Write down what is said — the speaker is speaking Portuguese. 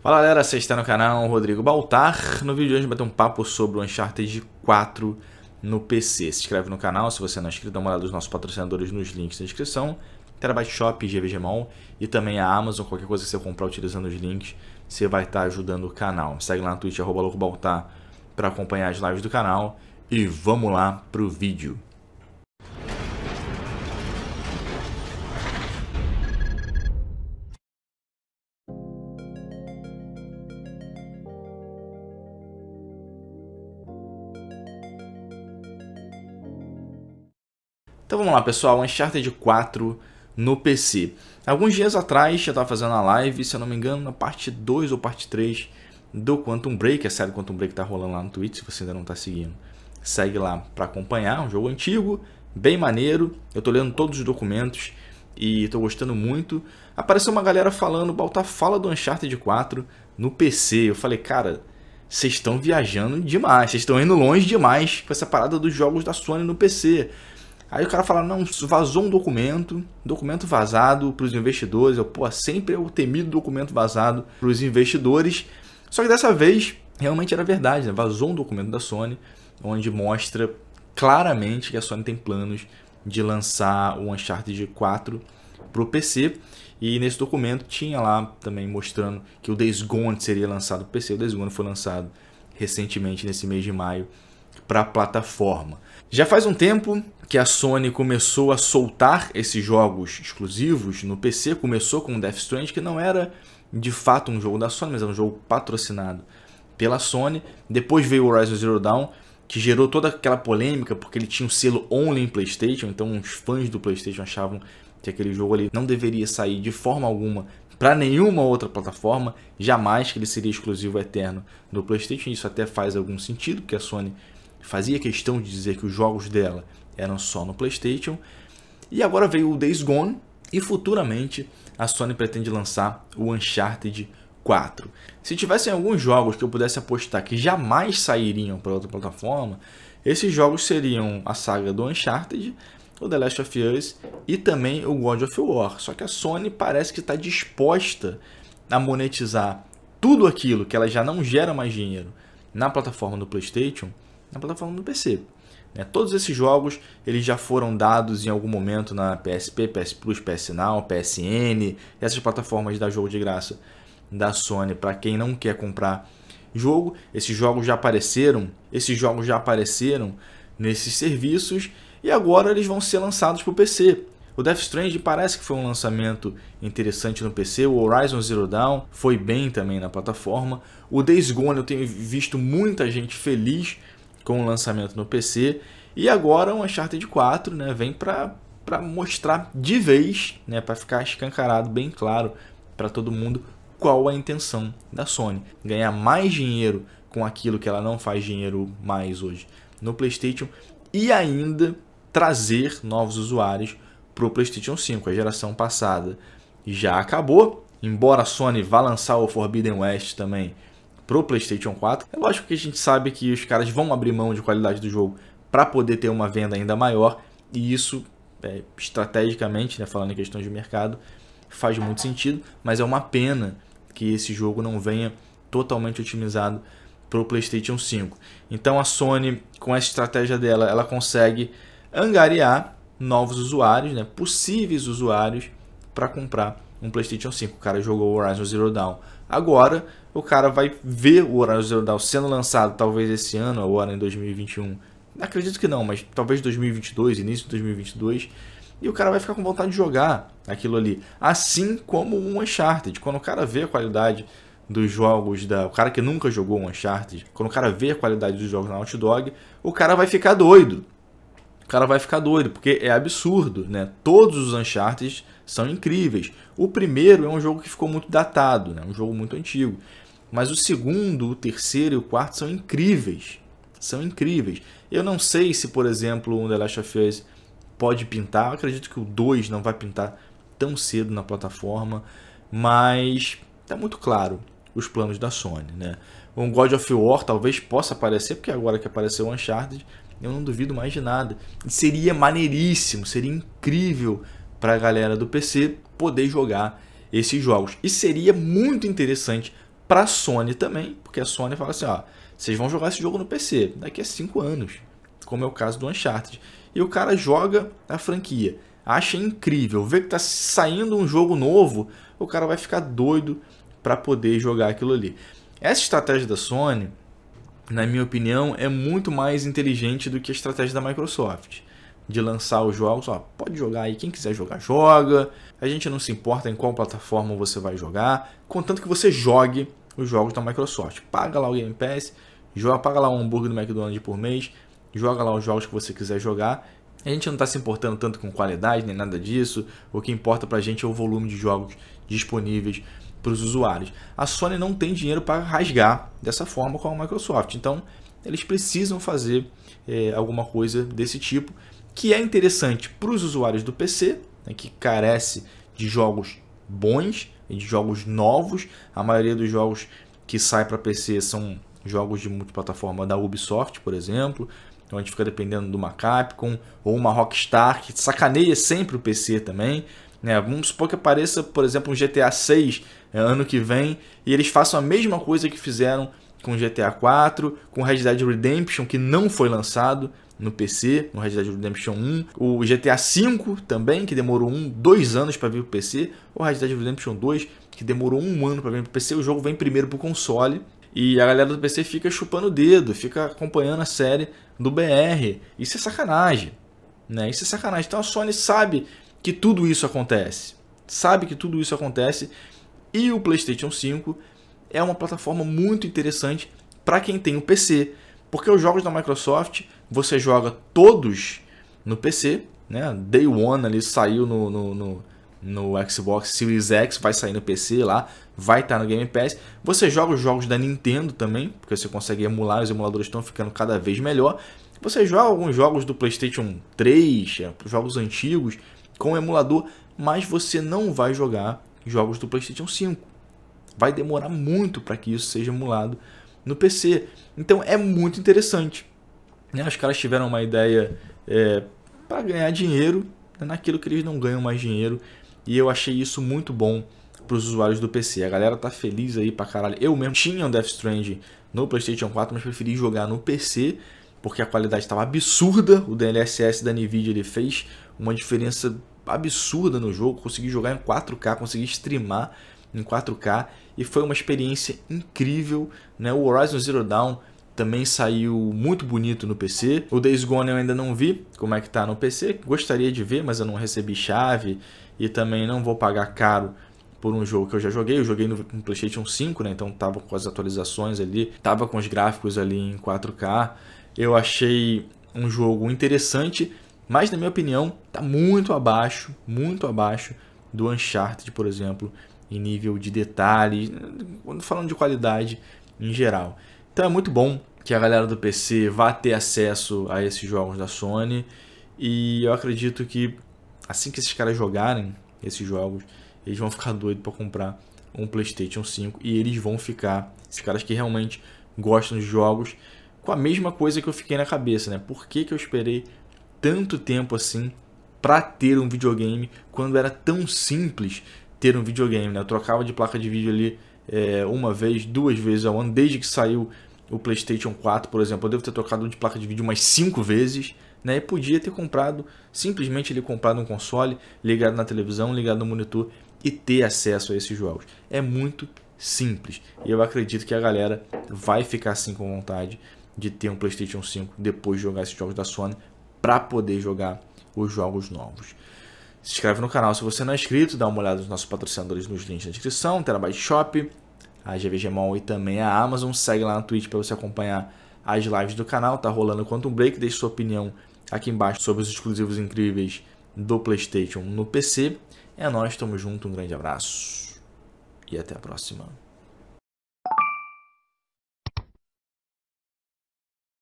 Fala galera, você está no canal Rodrigo Baltar. No vídeo de hoje bater um papo sobre o Uncharted 4 no PC. Se inscreve no canal se você é não é inscrito, dá uma olhada nos nossos patrocinadores nos links na descrição. Terabyte Shop, Mall e também a Amazon. Qualquer coisa que você comprar utilizando os links, você vai estar ajudando o canal. segue lá na Twitch, arroba Baltar, para acompanhar as lives do canal. E vamos lá pro vídeo. Então vamos lá, pessoal, Uncharted 4 no PC. Alguns dias atrás eu estava fazendo a live, se eu não me engano, na parte 2 ou parte 3 do Quantum Break, a série Quantum Break está rolando lá no Twitch, se você ainda não está seguindo, segue lá para acompanhar, um jogo antigo, bem maneiro, eu estou lendo todos os documentos e estou gostando muito. Apareceu uma galera falando, Baltar, fala do Uncharted 4 no PC, eu falei, cara, vocês estão viajando demais, vocês estão indo longe demais com essa parada dos jogos da Sony no PC. Aí o cara fala, não, vazou um documento, documento vazado para os investidores. Eu, pô, sempre é o temido documento vazado para os investidores. Só que dessa vez, realmente era verdade, né? vazou um documento da Sony, onde mostra claramente que a Sony tem planos de lançar o Uncharted 4 para o PC. E nesse documento tinha lá também mostrando que o Days Gone seria lançado para o PC. O Days Gone foi lançado recentemente, nesse mês de maio, para a plataforma. Já faz um tempo que a Sony começou a soltar esses jogos exclusivos no PC, começou com Death Stranding, que não era de fato um jogo da Sony, mas é um jogo patrocinado pela Sony. Depois veio Horizon Zero Dawn, que gerou toda aquela polêmica, porque ele tinha um selo only em PlayStation, então os fãs do PlayStation achavam que aquele jogo ali não deveria sair de forma alguma para nenhuma outra plataforma, jamais que ele seria exclusivo eterno no PlayStation. Isso até faz algum sentido, porque a Sony fazia questão de dizer que os jogos dela eram só no PlayStation. E agora veio o Days Gone e futuramente a Sony pretende lançar o Uncharted 4. Se tivessem alguns jogos que eu pudesse apostar que jamais sairiam para outra plataforma, esses jogos seriam a saga do Uncharted, o The Last of Us e também o God of War. Só que a Sony parece que está disposta a monetizar tudo aquilo que ela já não gera mais dinheiro na plataforma do PlayStation na plataforma do PC. Né? Todos esses jogos eles já foram dados em algum momento na PSP, PS Plus, PS Now, PSN, essas plataformas da jogo de graça da Sony para quem não quer comprar jogo. Esses jogos já apareceram, esses jogos já apareceram nesses serviços e agora eles vão ser lançados para o PC. O Death Stranding parece que foi um lançamento interessante no PC, o Horizon Zero Dawn foi bem também na plataforma. O Days Gone eu tenho visto muita gente feliz com o lançamento no PC. E agora o Uncharted 4 né, vem para mostrar de vez, né, para ficar escancarado, bem claro para todo mundo, qual a intenção da Sony. Ganhar mais dinheiro com aquilo que ela não faz dinheiro mais hoje no PlayStation e ainda trazer novos usuários para o PlayStation 5. A geração passada já acabou, embora a Sony vá lançar o Forbidden West também pro PlayStation 4. É lógico que a gente sabe que os caras vão abrir mão de qualidade do jogo para poder ter uma venda ainda maior, e isso, é, estrategicamente, né, falando em questões de mercado, faz muito sentido, mas é uma pena que esse jogo não venha totalmente otimizado para o PlayStation 5. Então a Sony, com essa estratégia dela, ela consegue angariar novos usuários, né, possíveis usuários, para comprar um PlayStation 5. O cara jogou Horizon Zero Dawn Agora, o cara vai ver o Horário Zero Dawn sendo lançado talvez esse ano, agora em 2021. Acredito que não, mas talvez 2022, início de 2022. E o cara vai ficar com vontade de jogar aquilo ali. Assim como um Uncharted. Quando o cara vê a qualidade dos jogos da. O cara que nunca jogou um Uncharted, quando o cara vê a qualidade dos jogos na Naughty Dog, o cara vai ficar doido. O cara vai ficar doido, porque é absurdo, né? Todos os Uncharted são incríveis. O primeiro é um jogo que ficou muito datado, né? um jogo muito antigo. Mas o segundo, o terceiro e o quarto são incríveis. São incríveis. Eu não sei se, por exemplo, o The Last of Us pode pintar. Eu acredito que o 2 não vai pintar tão cedo na plataforma. Mas está muito claro os planos da Sony. Né? Um God of War talvez possa aparecer, porque agora que apareceu o Uncharted, eu não duvido mais de nada. seria maneiríssimo, seria incrível para a galera do PC poder jogar esses jogos. E seria muito interessante para a Sony também, porque a Sony fala assim, ó, vocês vão jogar esse jogo no PC daqui a 5 anos, como é o caso do Uncharted. E o cara joga a franquia, acha incrível, vê que tá saindo um jogo novo, o cara vai ficar doido para poder jogar aquilo ali. Essa estratégia da Sony, na minha opinião, é muito mais inteligente do que a estratégia da Microsoft de lançar os jogos, ó, pode jogar aí, quem quiser jogar, joga. A gente não se importa em qual plataforma você vai jogar, contanto que você jogue os jogos da Microsoft. Paga lá o Game Pass, joga, paga lá um hambúrguer do McDonald's por mês, joga lá os jogos que você quiser jogar. A gente não está se importando tanto com qualidade nem nada disso. O que importa para a gente é o volume de jogos disponíveis para os usuários. A Sony não tem dinheiro para rasgar dessa forma com a Microsoft. Então, eles precisam fazer é, alguma coisa desse tipo que é interessante para os usuários do PC, né, que carece de jogos bons, de jogos novos. A maioria dos jogos que sai para PC são jogos de multiplataforma da Ubisoft, por exemplo. Então a gente fica dependendo de uma Capcom ou uma Rockstar que sacaneia sempre o PC também. Né? Vamos supor que apareça, por exemplo, um GTA 6 né, ano que vem e eles façam a mesma coisa que fizeram com GTA 4, com Red Dead Redemption que não foi lançado no PC, no Red Dead Redemption 1, o GTA V também, que demorou um, dois anos para vir pro PC, o Red Dead Redemption 2, que demorou um ano para vir pro PC, o jogo vem primeiro pro console, e a galera do PC fica chupando o dedo, fica acompanhando a série do BR. Isso é sacanagem, né? Isso é sacanagem. Então a Sony sabe que tudo isso acontece. Sabe que tudo isso acontece e o PlayStation 5 é uma plataforma muito interessante para quem tem o um PC, porque os jogos da Microsoft você joga todos no PC, né? Day One ali saiu no, no, no, no Xbox Series X, vai sair no PC lá, vai estar tá no Game Pass. Você joga os jogos da Nintendo também, porque você consegue emular, os emuladores estão ficando cada vez melhor. Você joga alguns jogos do PlayStation 3, é, jogos antigos, com emulador, mas você não vai jogar jogos do PlayStation 5. Vai demorar muito para que isso seja emulado no PC. Então é muito interessante. Né? Os caras tiveram uma ideia é, para ganhar dinheiro né? naquilo que eles não ganham mais dinheiro. E eu achei isso muito bom para os usuários do PC. A galera tá feliz aí pra caralho. Eu mesmo tinha um Death Stranding no PlayStation 4, mas preferi jogar no PC porque a qualidade estava absurda. O DLSS da Nvidia ele fez uma diferença absurda no jogo. Consegui jogar em 4K, consegui streamar em 4K e foi uma experiência incrível, né? O Horizon Zero Dawn também saiu muito bonito no PC. O Days Gone eu ainda não vi como é que tá no PC. Gostaria de ver, mas eu não recebi chave e também não vou pagar caro por um jogo que eu já joguei. Eu joguei no, PlayStation 5, né? Então tava com as atualizações ali, tava com os gráficos ali em 4K. Eu achei um jogo interessante, mas na minha opinião tá muito abaixo, muito abaixo do Uncharted, por exemplo, em nível de detalhe, falando de qualidade em geral. Então é muito bom que a galera do PC vá ter acesso a esses jogos da Sony. E eu acredito que assim que esses caras jogarem esses jogos, eles vão ficar doidos para comprar um PlayStation 5 e eles vão ficar, esses caras que realmente gostam de jogos, com a mesma coisa que eu fiquei na cabeça, né? Por que, que eu esperei tanto tempo assim para ter um videogame quando era tão simples ter um videogame, né? Eu trocava de placa de vídeo ali é, uma vez, duas vezes ao ano, desde que saiu o PlayStation 4, por exemplo, eu devo ter trocado de placa de vídeo umas 5 vezes, né? E podia ter comprado, simplesmente ele comprado um console, ligado na televisão, ligado no monitor e ter acesso a esses jogos. É muito simples. E eu acredito que a galera vai ficar assim com vontade de ter um PlayStation 5 depois de jogar esses jogos da Sony para poder jogar os jogos novos. Se inscreve no canal se você não é inscrito, dá uma olhada nos nossos patrocinadores nos links na descrição, Terabyte Shop, a GVG Mall e também a Amazon. Segue lá na Twitch para você acompanhar as lives do canal. Tá rolando um Break. Deixe sua opinião aqui embaixo sobre os exclusivos incríveis do PlayStation no PC. É nós, tamo junto, um grande abraço e até a próxima.